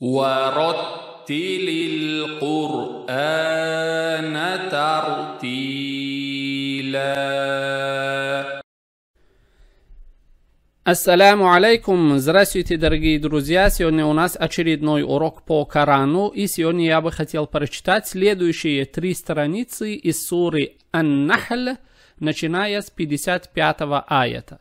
ورتل القرآن ترتيلا Ассаляму алейкум! Здравствуйте, дорогие друзья! Сегодня у нас очередной урок по Корану, и сегодня я бы хотел прочитать следующие три страницы из суры Ан-Нахл, начиная с 55 аята.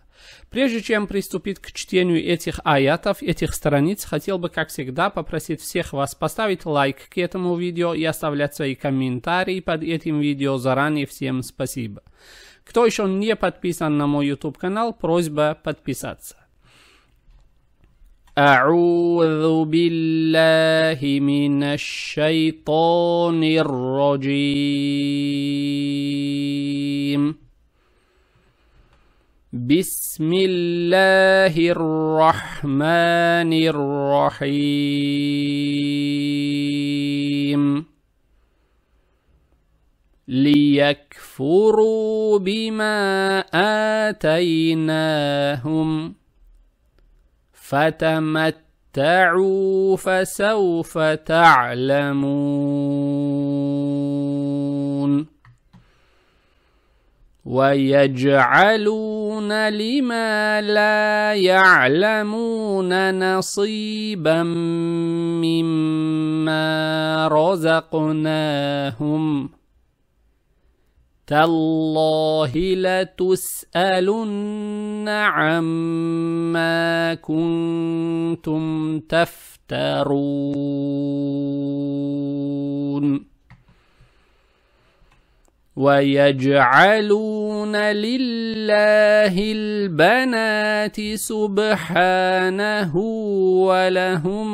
Прежде чем приступить к чтению этих аятов, этих страниц, хотел бы, как всегда, попросить всех вас поставить лайк к этому видео и оставлять свои комментарии под этим видео заранее. Всем спасибо. Кто еще не подписан на мой YouTube канал, просьба подписаться. أعوذ بالله من الشيطان الرجيم بسم الله الرحمن الرحيم ليكفروا بما آتيناهم فتمتعوا فسوف تعلمون ويجعلون لما لا يعلمون نصيبا مما رزقناهم تالله لتسالن عما كنتم تفترون ويجعلون لله البنات سبحانه ولهم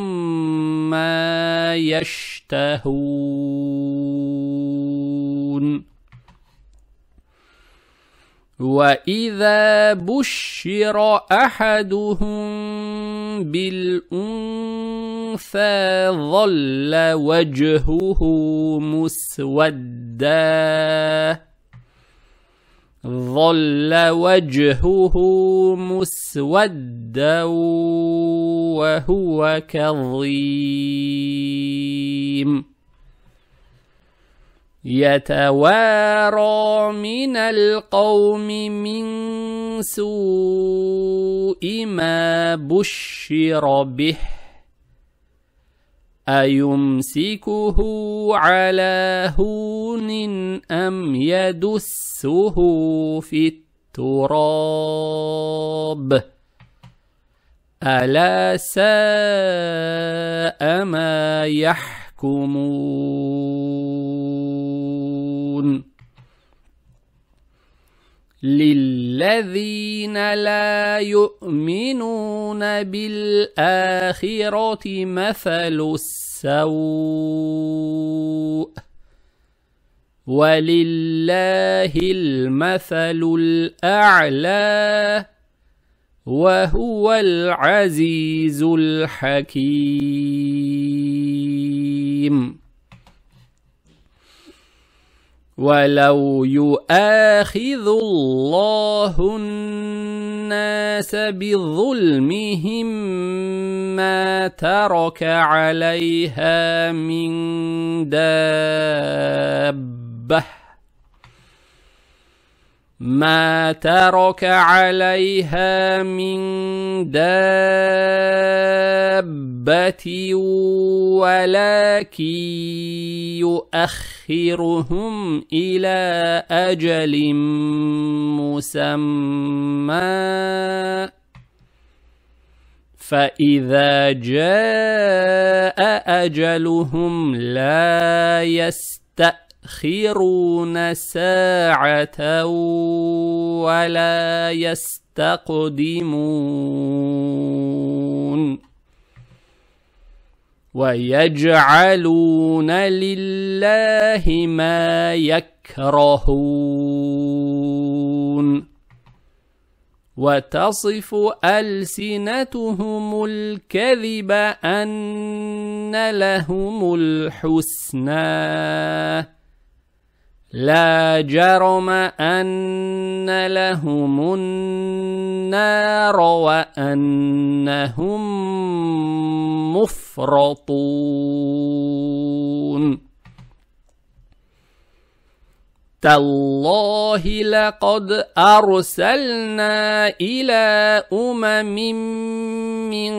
ما يشتهون واذا بشر احدهم بالأنثى ظل وجهه مسودا ظل وجهه مسودا وهو كظيم يتوارى من القوم من سوء ما بشر به أيمسكه على هون أم يدسه في التراب ألا ساء ما يحكمون للذين لا يؤمنون بالآخرة مثل السوء ولله المثل الأعلى وهو العزيز الحكيم ولو يؤاخذ الله الناس بظلمهم ما ترك عليها من داب ما ترك عليها من دابة ولكن يؤخرهم إلى أجل مسمى فإذا جاء أجلهم لا يستطيعون يستأخرون ساعة ولا يستقدمون ويجعلون لله ما يكرهون وتصف ألسنتهم الكذب أن لهم الحسنى لا جرم أن لهم النار وأنهم مفرطون تالله لقد أرسلنا إلى أمم من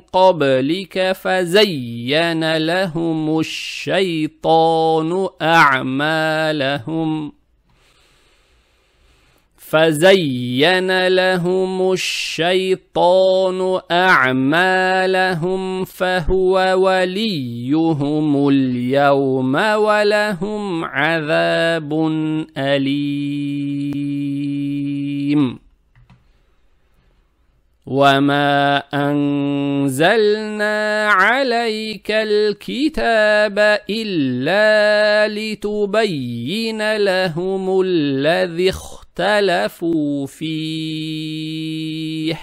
قبلك فزين لهم الشيطان أعمالهم فزين لهم الشيطان اعمالهم فهو وليهم اليوم ولهم عذاب اليم وما انزلنا عليك الكتاب الا لتبين لهم الذي اختار اختلفوا فيه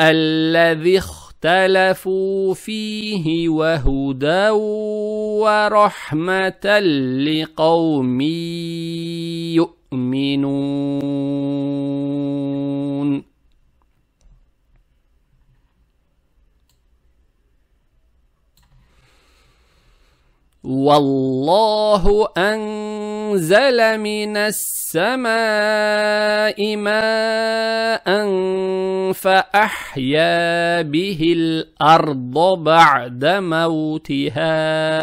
الذي اختلفوا فيه وهدى ورحمة لقوم يؤمنون والله أنزل من السماء ماء فأحيا به الأرض بعد موتها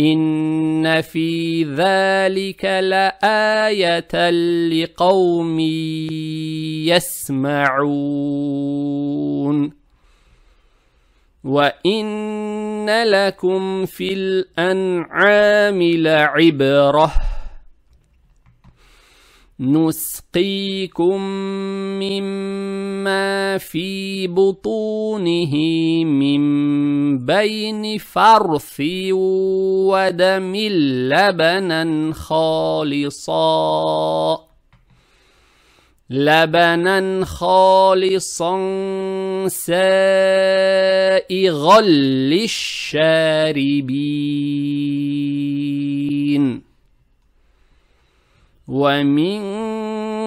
إن في ذلك لآية لقوم يسمعون وإن لكم في الأنعام لعبرة نسقيكم مما في بطونه من بين فرث ودم لبنا خالصاً لبنا خالصا سائغا للشاربين ومن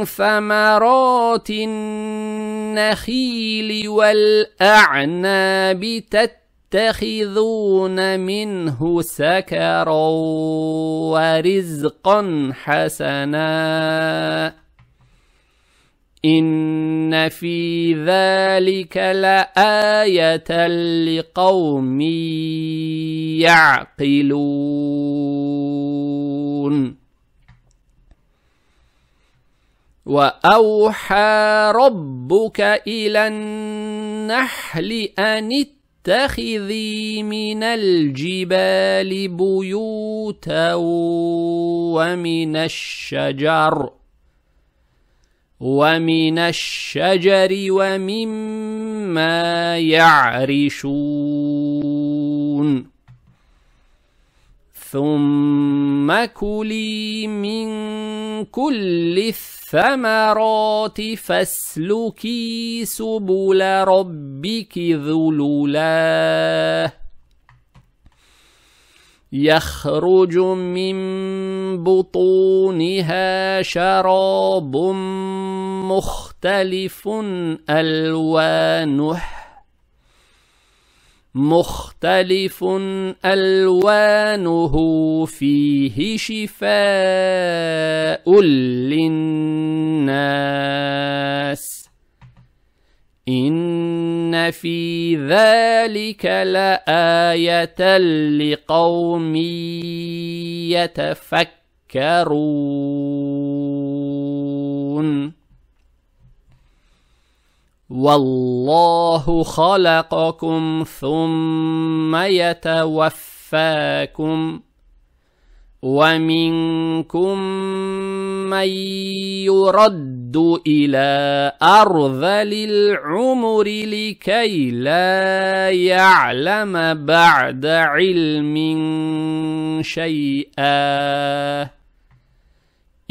ثمرات النخيل والأعناب تتخذون منه سكرا ورزقا حسناً إن في ذلك لآية لقوم يعقلون وأوحى ربك إلى النحل أن اتخذي من الجبال بيوتا ومن الشجر ومن الشجر ومما يعرشون ثم كلي من كل الثمرات فاسلكي سبل ربك ذلولاً يخرج من بطونها شراب مختلف ألوانه مختلف ألوانه فيه شفاء للناس إن في ذلك لآية لقوم يتفكرون والله خلقكم ثم يتوفاكم ومنكم من يرد إلى أرذل العمر لكي لا يعلم بعد علم شيئا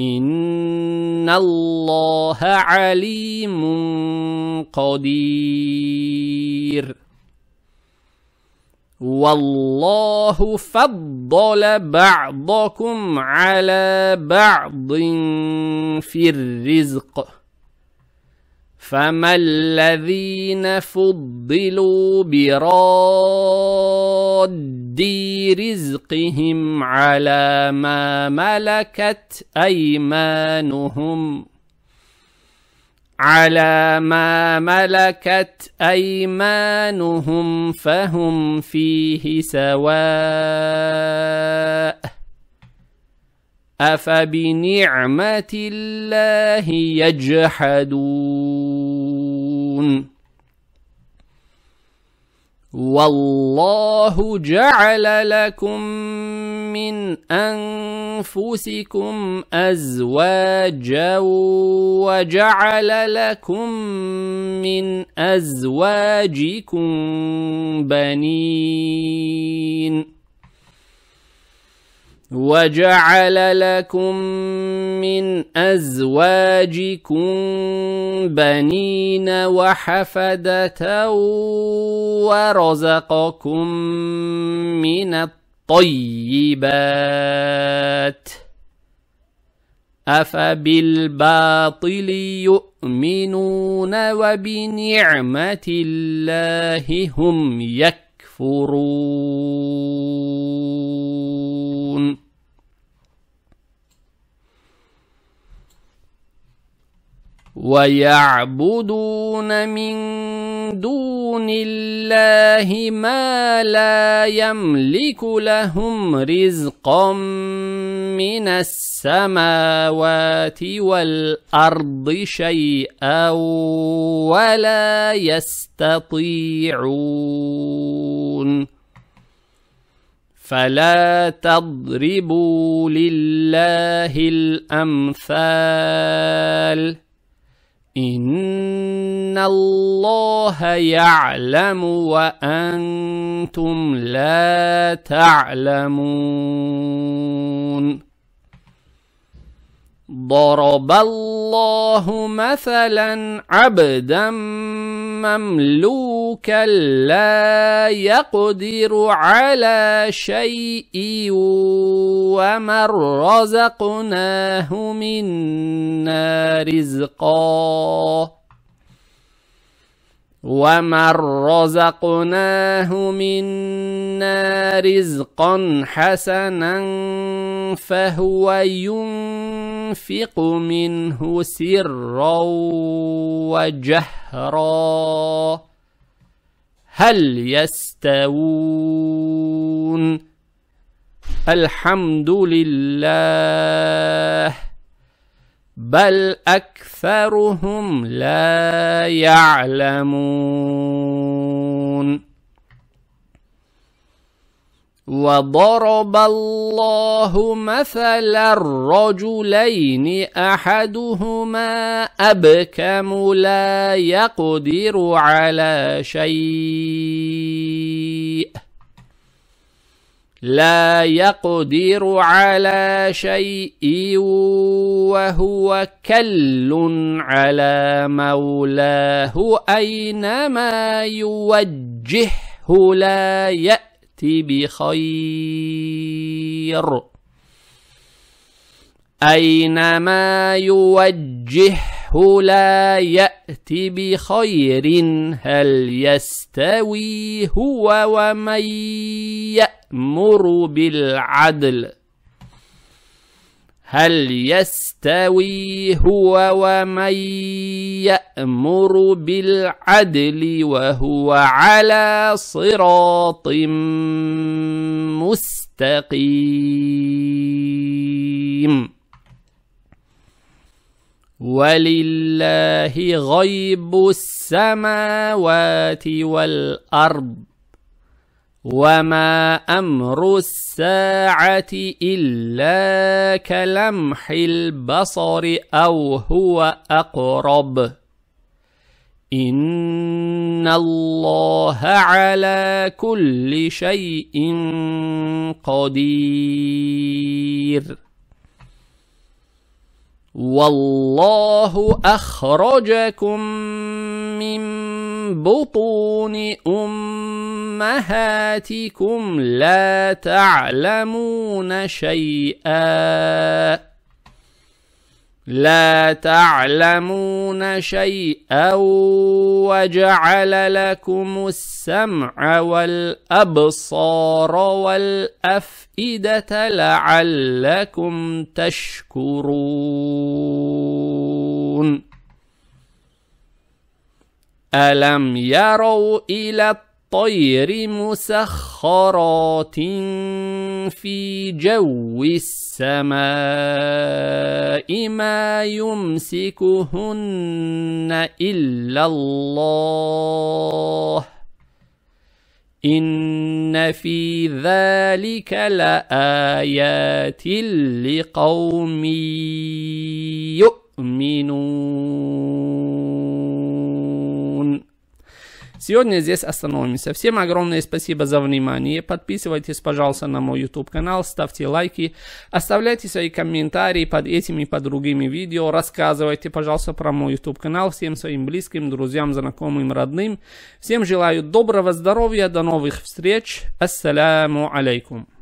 إن الله عليم قدير والله فضل بعضكم على بعض في الرزق فما الذين فضلوا براد رزقهم على ما ملكت ايمانهم على ما ملكت ايمانهم فهم فيه سواء افبنعمه الله يجحدون والله جعل لكم من انفسكم ازواجا وجعل لكم من ازواجكم بنين وجعل لكم من ازواجكم بنين وحفده ورزقكم من الطيبات افبالباطل يؤمنون وبنعمه الله هم يكفرون ويعبدون من دون الله ما لا يملك لهم رزقا من السماوات والأرض شيئا ولا يستطيعون فلا تضربوا لله الأمثال إن الله يعلم وأنتم لا تعلمون ضرب الله مثلا عبدا مملوكا ربك لا يقدر على شيء ومن رزقناه منا رزقا ومن رزقناه منا رزقا حسنا فهو ينفق منه سرا وجهرا هل يستوون الحمد لله بل أكثرهم لا يعلمون وضرب الله مثلا الرجلين احدهما ابكم لا يقدر على شيء لا يقدر على شيء وهو كل على مولاه اينما يوجهه لا يأتي بخير أينما يوجهه لا يأتي بخير هل يستوي هو ومن يأمر بالعدل هل يستوي هو ومن يأمر بالعدل وهو على صراط مستقيم ولله غيب السماوات والأرض وما أمر الساعة إلا كلمح البصر أو هو أقرب إن الله على كل شيء قدير والله أخرجكم من بطون أمه أمهاتكم لا تعلمون شيئا لا تعلمون شيئا وجعل لكم السمع والأبصار والأفئدة لعلكم تشكرون ألم يروا إلى والطير مسخرات في جو السماء ما يمسكهن إلا الله إن في ذلك لآيات لقوم يؤمنون Сегодня здесь остановимся. Всем огромное спасибо за внимание. Подписывайтесь, пожалуйста, на мой YouTube канал, ставьте лайки, оставляйте свои комментарии под этими и под другими видео, рассказывайте, пожалуйста, про мой YouTube канал всем своим близким, друзьям, знакомым, родным. Всем желаю доброго здоровья, до новых встреч. Ассаляму алейкум.